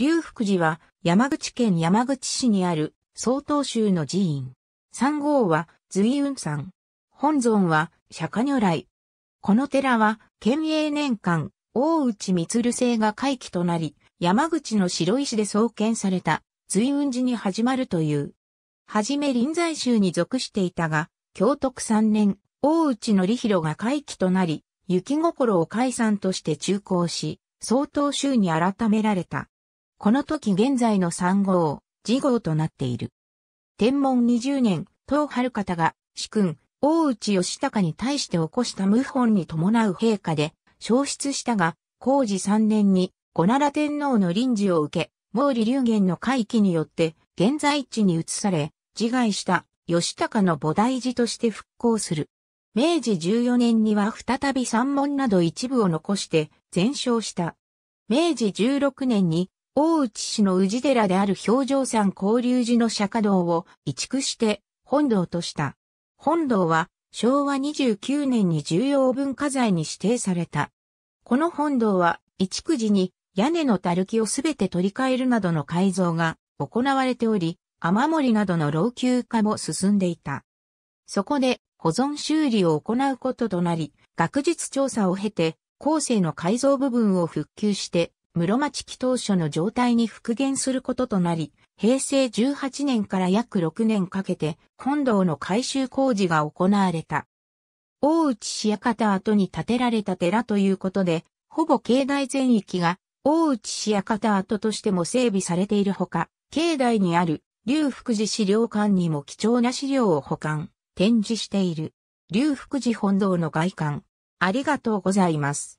龍福寺は山口県山口市にある曹洞宗の寺院。三号は随雲山。本尊は釈迦如来。この寺は県営年間大内光製が回帰となり、山口の白石で創建された随雲寺に始まるという。はじめ臨済宗に属していたが、京徳三年、大内則広が回帰となり、雪心を解散として中興し、曹洞宗に改められた。この時現在の三号、次号となっている。天文20年、東春方が、主君、大内義高に対して起こした謀反に伴う陛下で、消失したが、工事3年に、五奈良天皇の臨時を受け、毛利流言の回帰によって、現在地に移され、自害した義高の菩提寺として復興する。明治14年には再び三門など一部を残して全焼した。明治16年に大内市の宇治寺である表情山交流寺の釈迦堂を移築して本堂とした。本堂は昭和29年に重要文化財に指定された。この本堂は、移築時に屋根のたるきをすべて取り替えるなどの改造が行われており、雨漏りなどの老朽化も進んでいた。そこで保存修理を行うこととなり、学術調査を経て、後世の改造部分を復旧して室町期当初の状態に復元することとなり、平成18年から約6年かけて本堂の改修工事が行われた。大内市館跡に建てられた寺ということで、ほぼ境内全域が大内市館跡としても整備されているほか、境内にある龍福寺資料館にも貴重な資料を保管、展示している。龍福寺本堂の外観。ありがとうございます。